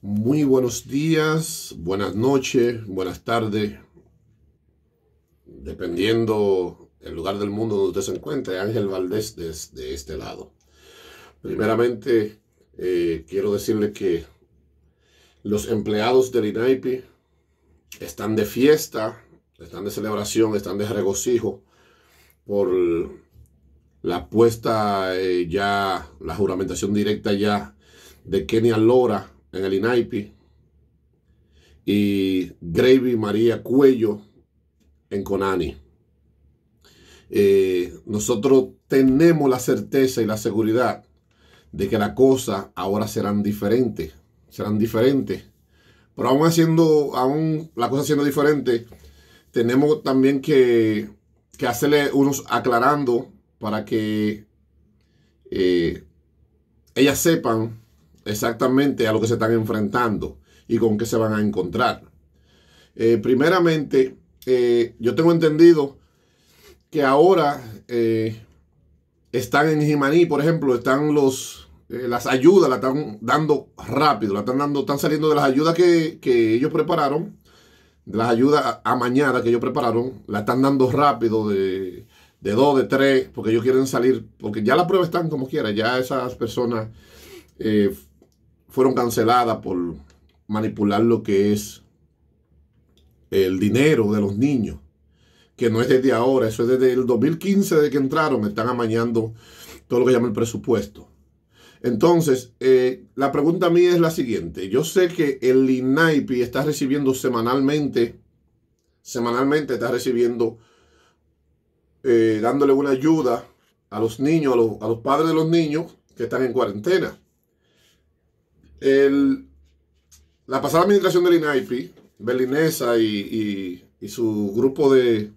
Muy buenos días, buenas noches, buenas tardes, dependiendo el lugar del mundo donde usted se encuentre, Ángel Valdés desde este lado. Primeramente, eh, quiero decirle que los empleados del INAIPI están de fiesta, están de celebración, están de regocijo por la puesta eh, ya, la juramentación directa ya de Kenia Lora en el INAIPI y Gravy María Cuello en Conani. Eh, nosotros tenemos la certeza y la seguridad de que las cosas ahora serán diferentes, serán diferentes. Pero aún haciendo, aún la cosa siendo diferente, tenemos también que, hacerle unos aclarando para que eh, ellas sepan exactamente a lo que se están enfrentando y con qué se van a encontrar. Eh, primeramente, eh, yo tengo entendido que ahora eh, están en Jimaní, por ejemplo, están los las ayudas, la están dando rápido, la están dando, están saliendo de las ayudas que, ellos prepararon, de las ayudas a, mañana que ellos prepararon, la están dando rápido de, dos, de tres, porque ellos quieren salir, porque ya las pruebas están como quiera, ya esas personas fueron canceladas por manipular lo que es el dinero de los niños, que no es desde ahora, eso es desde el 2015, desde que entraron, están amañando todo lo que llama el presupuesto. Entonces, eh, la pregunta mía es la siguiente. Yo sé que el INAIPI está recibiendo semanalmente, semanalmente está recibiendo, eh, dándole una ayuda a los niños, a los padres de los niños que están en cuarentena la pasada administración del INAIPI, berlinesa y, su grupo de,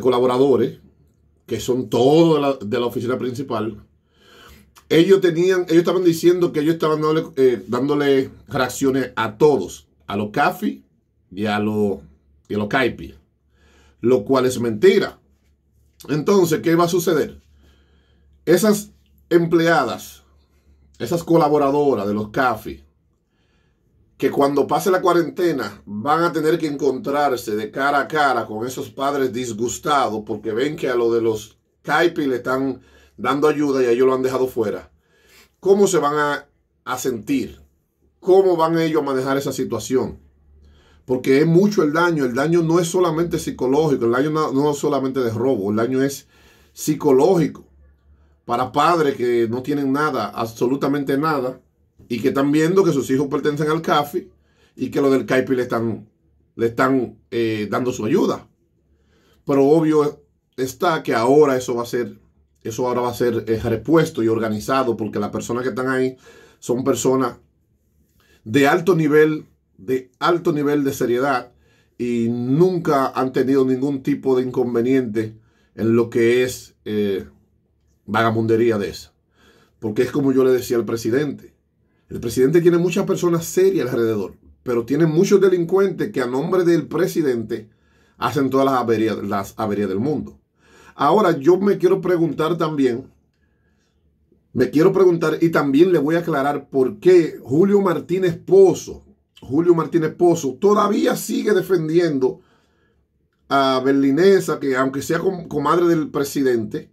colaboradores, que son todos de la, oficina principal, ellos tenían, ellos estaban diciendo que ellos estaban eh, dándole, reacciones a todos, a los CAFI y a los, y a los CAIPI, lo cual es mentira. Entonces, ¿qué va a suceder? Esas empleadas esas colaboradoras de los CAFI, que cuando pase la cuarentena van a tener que encontrarse de cara a cara con esos padres disgustados porque ven que a lo de los CAIPI le están dando ayuda y a ellos lo han dejado fuera. ¿Cómo se van a, sentir? ¿Cómo van ellos a manejar esa situación? Porque es mucho el daño. El daño no es solamente psicológico, el daño no es solamente de robo, el daño es psicológico para padres que no tienen nada, absolutamente nada, y que están viendo que sus hijos pertenecen al CAFI y que lo del CAIPI le están, le están eh, dando su ayuda. Pero obvio está que ahora eso va a ser, eso ahora va a ser eh, repuesto y organizado, porque las personas que están ahí son personas de alto nivel, de alto nivel de seriedad y nunca han tenido ningún tipo de inconveniente en lo que es eh, vagamundería de esa. Porque es como yo le decía al presidente. El presidente tiene muchas personas serias alrededor, pero tiene muchos delincuentes que a nombre del presidente hacen todas las averías, las averías del mundo. Ahora yo me quiero preguntar también, me quiero preguntar y también le voy a aclarar por qué Julio Martínez Pozo, Julio Martínez Pozo todavía sigue defendiendo a Berlinesa, que aunque sea comadre del presidente,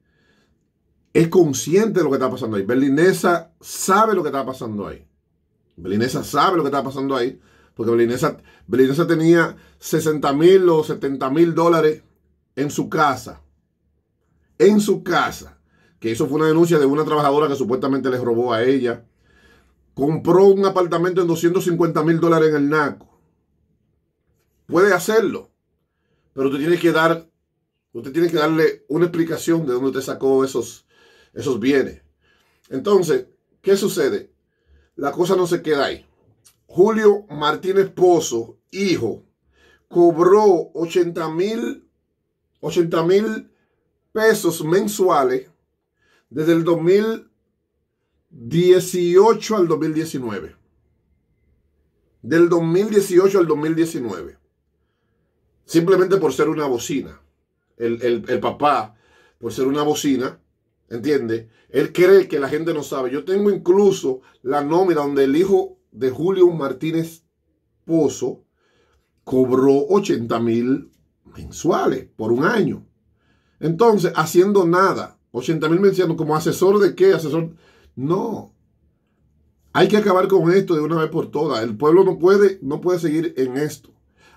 es consciente de lo que está pasando ahí. Berlinesa sabe lo que está pasando ahí. Berlinesa sabe lo que está pasando ahí, porque Berlinesa, tenía 60 mil o 70 mil dólares en su casa. En su casa. Que eso fue una denuncia de una trabajadora que supuestamente les robó a ella. Compró un apartamento en 250 mil dólares en el NACO. Puede hacerlo, pero tú tienes que dar, usted tiene que darle una explicación de dónde usted sacó esos esos bienes. Entonces, ¿qué sucede? La cosa no se queda ahí. Julio Martínez Pozo, hijo, cobró 80 mil pesos mensuales desde el 2018 al 2019. Del 2018 al 2019. Simplemente por ser una bocina. El, el papá, por ser una bocina, ¿Entiende? Él cree que la gente no sabe. Yo tengo incluso la nómina donde el hijo de Julio Martínez Pozo cobró 80 mil mensuales por un año. Entonces, haciendo nada, 80 mil mensuales como asesor de qué, asesor... No, hay que acabar con esto de una vez por todas. El pueblo no puede, no puede seguir en esto.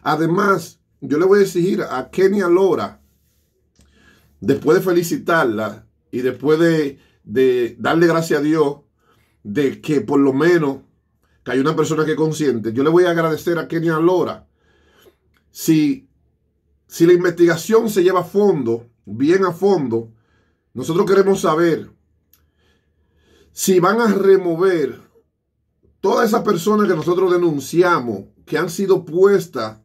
Además, yo le voy a exigir a Kenia Lora, después de felicitarla y después de, darle gracias a Dios de que por lo menos que hay una persona que es consciente, yo le voy a agradecer a Kenia Lora. Si, si la investigación se lleva a fondo, bien a fondo, nosotros queremos saber si van a remover todas esas personas que nosotros denunciamos, que han sido puestas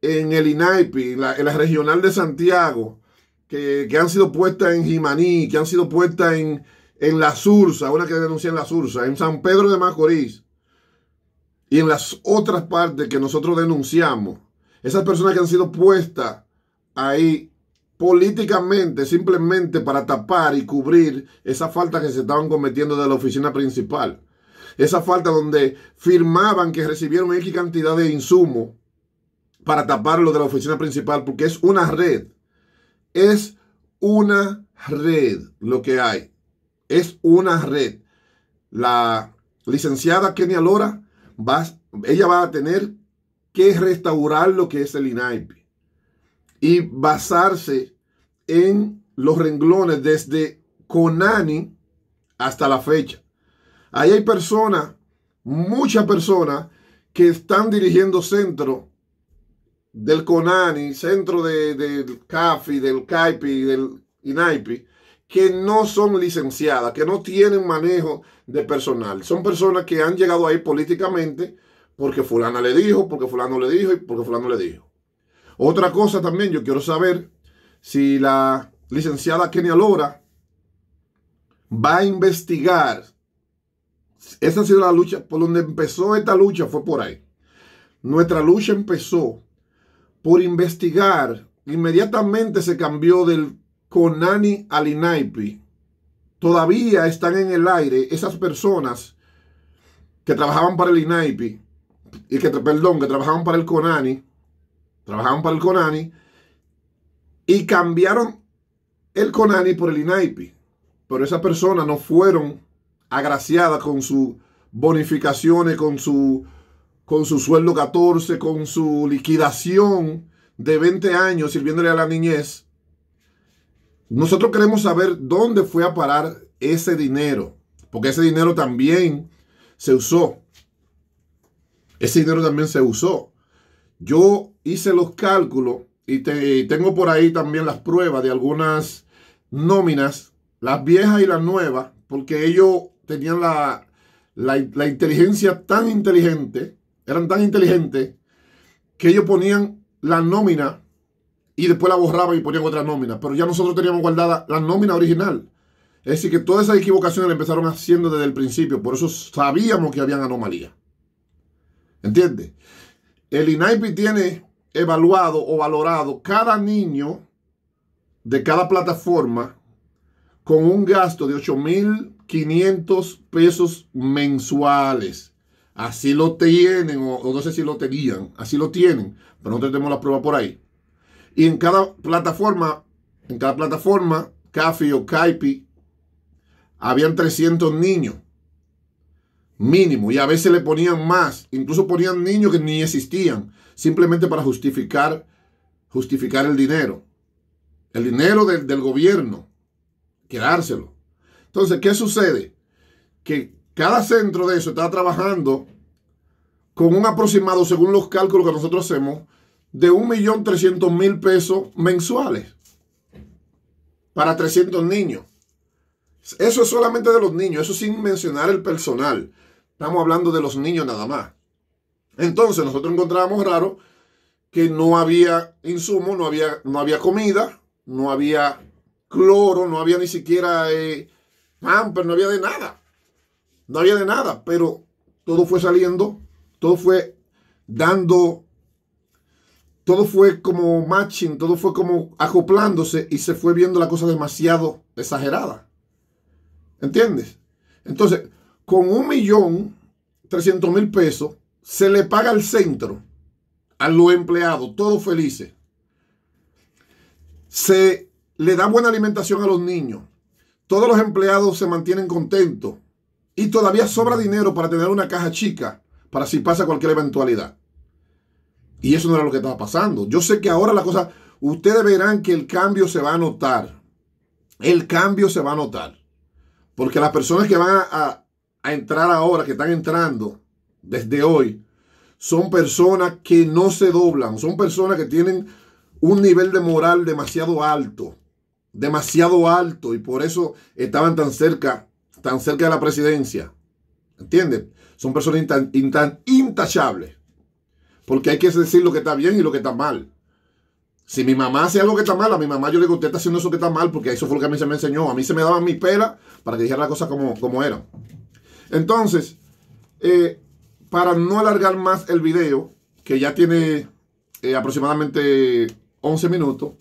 en el INAIPI, en la regional de Santiago, que, han sido puestas en Jimaní, que han sido puestas en, en La Sursa, una que denuncian en La Sursa, en San Pedro de Macorís y en las otras partes que nosotros denunciamos. Esas personas que han sido puestas ahí políticamente, simplemente para tapar y cubrir esa falta que se estaban cometiendo de la oficina principal. Esa falta donde firmaban que recibieron X cantidad de insumos para tapar lo de la oficina principal, porque es una red. Es una red lo que hay. Es una red. La licenciada Kenia Lora, va, ella va a tener que restaurar lo que es el INAIP y basarse en los renglones desde Conani hasta la fecha. Ahí hay personas, muchas personas, que están dirigiendo centros del CONANI, centro del CAFI, del CAIPI, del INAIPI, que no son licenciadas, que no tienen manejo de personal. Son personas que han llegado ahí políticamente porque fulana le dijo, porque fulano le dijo y porque fulano le dijo. Otra cosa también, yo quiero saber si la licenciada Kenia Lora va a investigar. Esa ha sido la lucha, por donde empezó esta lucha fue por ahí. Nuestra lucha empezó por investigar, inmediatamente se cambió del Conani al INAIPI. Todavía están en el aire esas personas que trabajaban para el INAIPI, y que, perdón, que trabajaban para el CONANI, trabajaban para el CONANI, y cambiaron el CONANI por el INAIPI. Pero esas personas no fueron agraciadas con sus bonificaciones, con su con su sueldo 14, con su liquidación de 20 años sirviéndole a la niñez. Nosotros queremos saber dónde fue a parar ese dinero, porque ese dinero también se usó. Ese dinero también se usó. Yo hice los cálculos y, tengo por ahí también las pruebas de algunas nóminas, las viejas y las nuevas, porque ellos tenían la inteligencia tan inteligente eran tan inteligentes que ellos ponían la nómina y después la borraban y ponían otra nómina. Pero ya nosotros teníamos guardada la nómina original. Es decir, que todas esas equivocaciones la empezaron haciendo desde el principio. Por eso sabíamos que habían anomalías. ¿Entiendes? El INAIPI tiene evaluado o valorado cada niño de cada plataforma con un gasto de 8.500 pesos mensuales. Así lo tienen, o, no sé si lo tenían, así lo tienen, pero no tenemos la prueba por ahí. Y en cada plataforma, en cada plataforma, Cafi o CAIPI, habían 300 niños mínimo y a veces le ponían más, incluso ponían niños que ni existían, simplemente para justificar justificar el dinero, el dinero del, del gobierno, quedárselo. Entonces, ¿qué sucede? Que cada centro de eso está trabajando con un aproximado, según los cálculos que nosotros hacemos, de 1.300.000 pesos mensuales para 300 niños. Eso es solamente de los niños, eso sin mencionar el personal. Estamos hablando de los niños nada más. Entonces nosotros encontrábamos raro que no había insumo, no había, no había comida, no había cloro, no había ni siquiera eh, pamper, no había de nada no había de nada, pero todo fue saliendo, todo fue dando, todo fue como matching, todo fue como acoplándose y se fue viendo la cosa demasiado exagerada. ¿Entiendes? Entonces, con un millón trescientos mil pesos se le paga al centro, a los empleados, todos felices. Se le da buena alimentación a los niños. Todos los empleados se mantienen contentos y todavía sobra dinero para tener una caja chica para si pasa cualquier eventualidad. Y eso no era lo que estaba pasando. Yo sé que ahora la cosa, ustedes verán que el cambio se va a notar. El cambio se va a notar. Porque las personas que van a, a entrar ahora, que están entrando desde hoy, son personas que no se doblan, son personas que tienen un nivel de moral demasiado alto, demasiado alto, y por eso estaban tan cerca tan cerca de la presidencia. ¿Entienden? Son personas tan intachables. Porque hay que decir lo que está bien y lo que está mal. Si mi mamá hace algo que está mal, a mi mamá yo le digo, usted está haciendo eso que está mal, porque eso fue lo que a mí se me enseñó. A mí se me daban mi pelas para que dijera las cosas como, como eran. Entonces, eh, para no alargar más el video, que ya tiene eh, aproximadamente 11 minutos,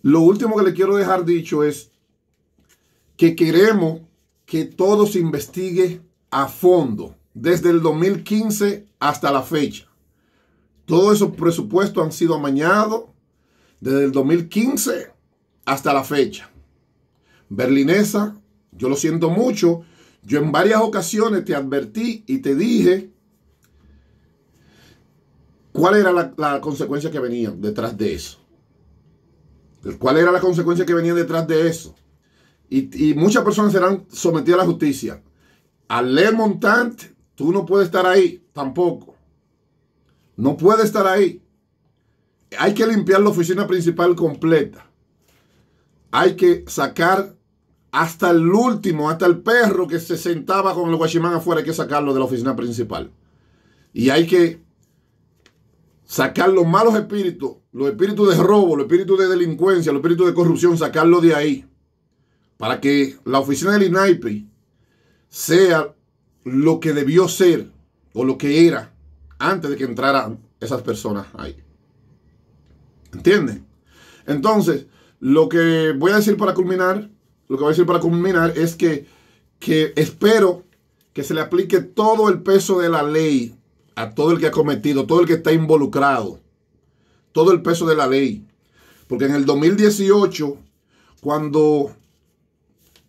lo último que le quiero dejar dicho es que queremos que todo se investigue a fondo, desde el 2015 hasta la fecha. Todos esos presupuestos han sido amañados desde el 2015 hasta la fecha. Berlinesa, yo lo siento mucho. Yo en varias ocasiones te advertí y te dije cuál era la, consecuencia que venía detrás de eso. ¿Cuál era la consecuencia que venía detrás de eso? Y, muchas personas serán sometidas a la justicia. Al leer Montant, tú no puedes estar ahí tampoco. No puedes estar ahí. Hay que limpiar la oficina principal completa. Hay que sacar hasta el último, hasta el perro que se sentaba con el guachimán afuera, hay que sacarlo de la oficina principal. Y hay que sacar los malos espíritus, los espíritus de robo, los espíritus de delincuencia, los espíritus de corrupción, sacarlo de ahí para que la oficina del INAIPE sea lo que debió ser o lo que era antes de que entraran esas personas ahí. ¿Entienden? Entonces, lo que voy a decir para culminar, lo que voy a decir para culminar es que, que espero que se le aplique todo el peso de la ley a todo el que ha cometido, todo el que está involucrado, todo el peso de la ley. Porque en el 2018, cuando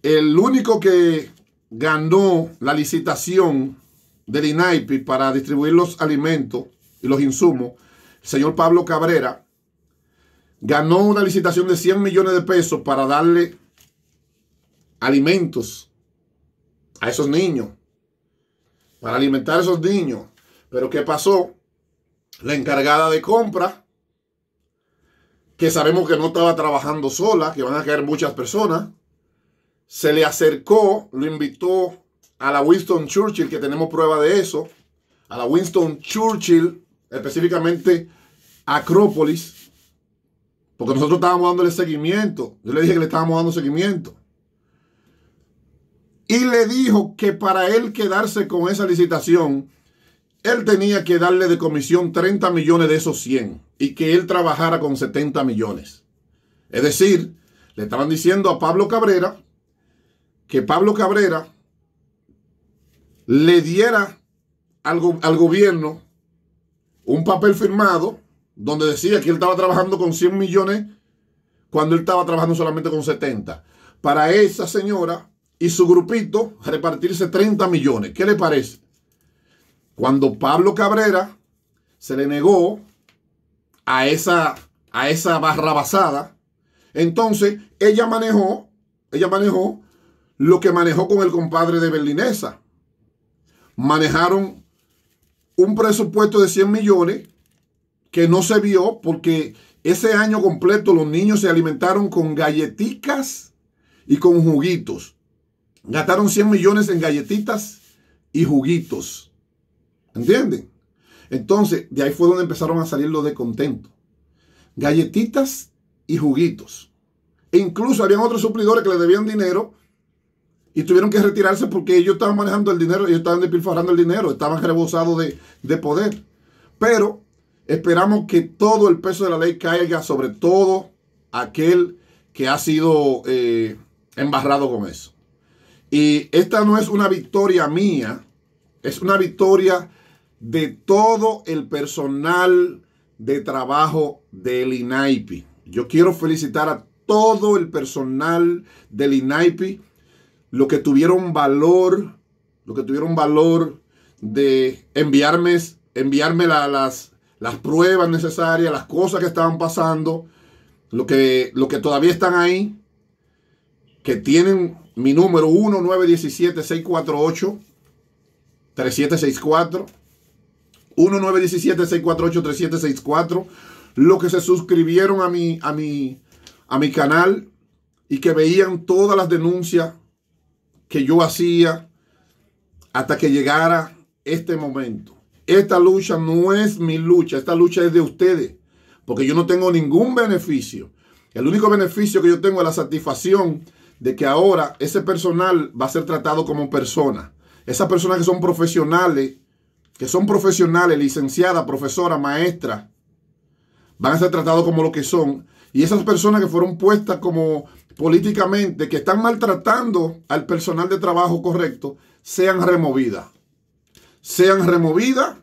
el único que ganó la licitación del INAIPI para distribuir los alimentos y los insumos, el señor Pablo Cabrera, ganó una licitación de 100 millones de pesos para darle alimentos a esos niños, para alimentar a esos niños. Pero ¿qué pasó? La encargada de compra, que sabemos que no estaba trabajando sola, que van a caer muchas personas, se le acercó, lo invitó a la Winston Churchill, que tenemos prueba de eso, a la Winston Churchill, específicamente Acrópolis, porque nosotros estábamos dándole seguimiento. Yo le dije que le estábamos dando seguimiento. Y le dijo que para él quedarse con esa licitación, él tenía que darle de comisión 30 millones de esos 100 y que él trabajara con 70 millones. Es decir, le estaban diciendo a Pablo Cabrera que Pablo Cabrera le diera al, gobierno un papel firmado donde decía que él estaba trabajando con 100 millones cuando él estaba trabajando solamente con 70. Para esa señora y su grupito repartirse 30 millones. ¿Qué le parece? Cuando Pablo Cabrera se le negó a esa, a esa barrabasada, entonces ella manejó, ella manejó lo que manejó con el compadre de Berlinesa. Manejaron un presupuesto de 100 millones que no se vio porque ese año completo los niños se alimentaron con galletitas y con juguitos. Gastaron 100 millones en galletitas y juguitos. ¿Entienden? Entonces, de ahí fue donde empezaron a salir los descontentos. Galletitas y juguitos. E incluso habían otros suplidores que le debían dinero y tuvieron que retirarse porque ellos estaban manejando el dinero, ellos estaban despilfarrando el dinero, estaban rebosados de, poder. Pero esperamos que todo el peso de la ley caiga sobre todo aquel que ha sido eh, embarrado con eso. Y esta no es una victoria mía, es una victoria de todo el personal de trabajo del INAIPI. Yo quiero felicitar a todo el personal del INAIPI lo que tuvieron valor, lo que tuvieron valor de enviarme, las, pruebas necesarias, las cosas que estaban pasando, los que, lo que todavía están ahí, que tienen mi número 1917 648 3764 1917 648 3764 Los que se suscribieron a, a mi canal y que veían todas las denuncias que yo hacía hasta que llegara este momento. Esta lucha no es mi lucha, esta lucha es de ustedes, porque yo no tengo ningún beneficio. El único beneficio que yo tengo es la satisfacción de que ahora ese personal va a ser tratado como persona. Esas personas que son profesionales, que son profesionales, licenciadas, profesora, maestra, van a ser tratados como lo que son. Y esas personas que fueron puestas como políticamente que están maltratando al personal de trabajo correcto sean removidas. Sean removidas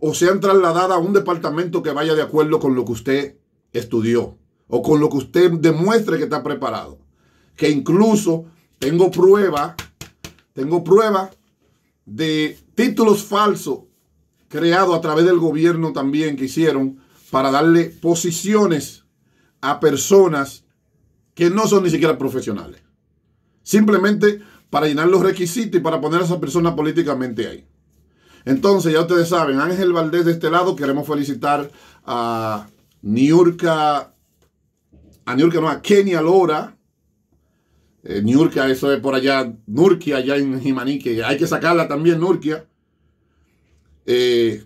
o sean trasladadas a un departamento que vaya de acuerdo con lo que usted estudió o con lo que usted demuestre que está preparado. Que incluso tengo prueba, tengo prueba de títulos falsos creados a través del gobierno también que hicieron para darle posiciones a personas que no son ni siquiera profesionales. Simplemente para llenar los requisitos y para poner a esa persona políticamente ahí. Entonces, ya ustedes saben, Ángel Valdés de este lado, queremos felicitar a Niurka, a Niurka no, a Kenia Lora. Eh, Niurka, eso es por allá, Nurkia, allá en Jimanique. hay que sacarla también, Nurkia. Eh,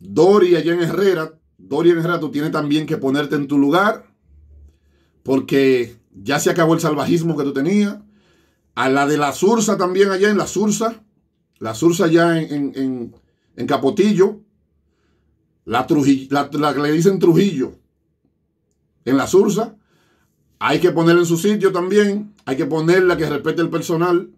Dori, allá en Herrera. Dori en Herrera, tú tienes también que ponerte en tu lugar, porque ya se acabó el salvajismo que tú tenías. A la de la Sursa también allá en la Sursa. La Sursa allá en, Capotillo. La, la, que le dicen Trujillo. En la Sursa. Hay que ponerla en su sitio también. Hay que ponerla que respete el personal.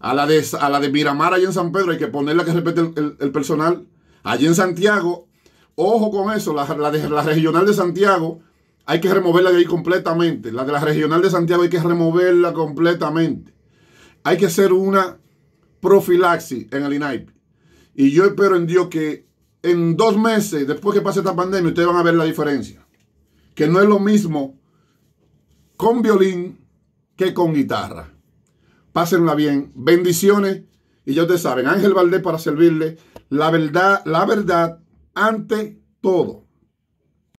A la de, la de Miramar allá en San Pedro hay que ponerla que respete el, personal. Allí en Santiago. Ojo con eso. de, la regional de Santiago hay que removerla de ahí completamente. La de la regional de Santiago hay que removerla completamente. Hay que hacer una profilaxis en el INAIP. Y yo espero en Dios que en dos meses, después que pase esta pandemia, ustedes van a ver la diferencia. Que no es lo mismo con violín que con guitarra. Pásenla bien. Bendiciones. Y ya ustedes saben, Ángel Valdés para servirle. La verdad, la verdad ante todo.